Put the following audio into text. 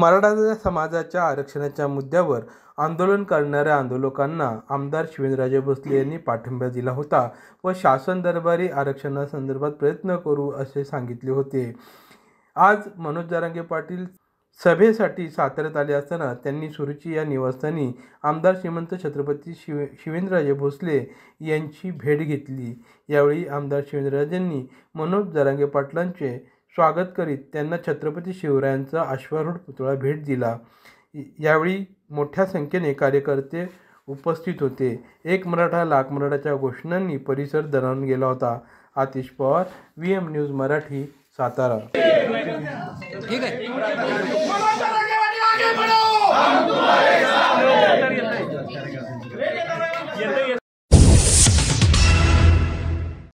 मराठा समाजाच्या आरक्षणाच्या मुद्द्यावर आंदोलन करणाऱ्या आंदोलकांना आमदार शिवेंद्रराजे भोसले यांनी पाठिंबा दिला होता व शासन दरबारी आरक्षणासंदर्भात प्रयत्न करू असे सांगितले होते आज मनोज जारांगे पाटील सभेसाठी साताऱ्यात आले असताना त्यांनी सुरुची या निवासस्थानी आमदार श्रीमंत छत्रपती शिव शिवेंद्रराजे भोसले यांची भेट घेतली यावेळी आमदार शिवेंद्रराजेंनी मनोज जारांगे पाटलांचे स्वागत करीत त्यांना छत्रपती शिवरायांचा अश्वारूढ पुतळा भेट दिला यावेळी मोठ्या संख्येने कार्यकर्ते उपस्थित होते एक मराठा लाख मराठाच्या घोषणांनी परिसर दरवून गेला होता Aatish Pawar V M news Marathi Satara ठीक आहे